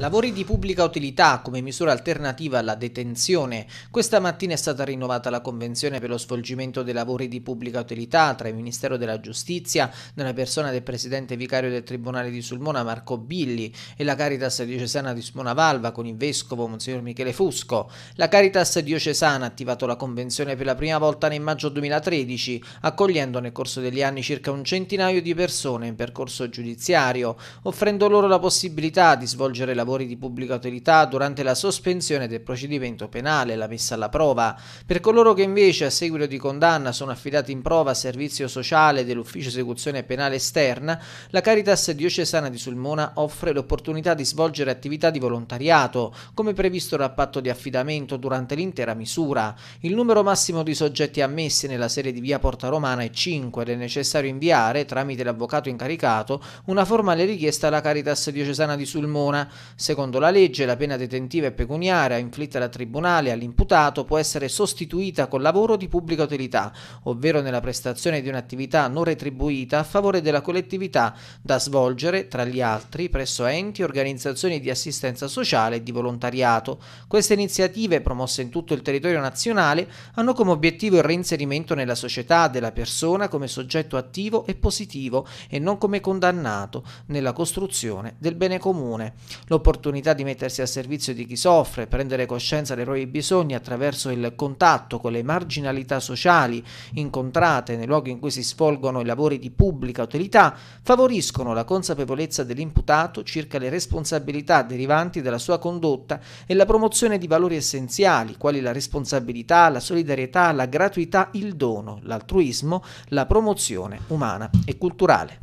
Lavori di pubblica utilità come misura alternativa alla detenzione. Questa mattina è stata rinnovata la convenzione per lo svolgimento dei lavori di pubblica utilità tra il Ministero della Giustizia, nella persona del presidente vicario del Tribunale di Sulmona Marco Billi e la Caritas diocesana di Sulmona Valva con il vescovo Monsignor Michele Fusco. La Caritas diocesana ha attivato la convenzione per la prima volta nel maggio 2013, accogliendo nel corso degli anni circa un centinaio di persone in percorso giudiziario, offrendo loro la possibilità di svolgere lavori lavori di pubblica utilità durante la sospensione del procedimento penale, la messa alla prova. Per coloro che invece a seguito di condanna sono affidati in prova a servizio sociale dell'ufficio esecuzione penale esterna, la Caritas diocesana di Sulmona offre l'opportunità di svolgere attività di volontariato, come previsto dal patto di affidamento durante l'intera misura. Il numero massimo di soggetti ammessi nella serie di via Porta Romana è 5 ed è necessario inviare, tramite l'avvocato incaricato, una formale richiesta alla Caritas diocesana di Sulmona. Secondo la legge, la pena detentiva e pecuniaria inflitta dal tribunale all'imputato può essere sostituita col lavoro di pubblica utilità, ovvero nella prestazione di un'attività non retribuita a favore della collettività da svolgere, tra gli altri, presso enti, e organizzazioni di assistenza sociale e di volontariato. Queste iniziative, promosse in tutto il territorio nazionale, hanno come obiettivo il reinserimento nella società della persona come soggetto attivo e positivo e non come condannato nella costruzione del bene comune. L'opportunità l'opportunità di mettersi a servizio di chi soffre, prendere coscienza dei propri bisogni attraverso il contatto con le marginalità sociali incontrate nei luoghi in cui si svolgono i lavori di pubblica utilità, favoriscono la consapevolezza dell'imputato circa le responsabilità derivanti dalla sua condotta e la promozione di valori essenziali, quali la responsabilità, la solidarietà, la gratuità, il dono, l'altruismo, la promozione umana e culturale.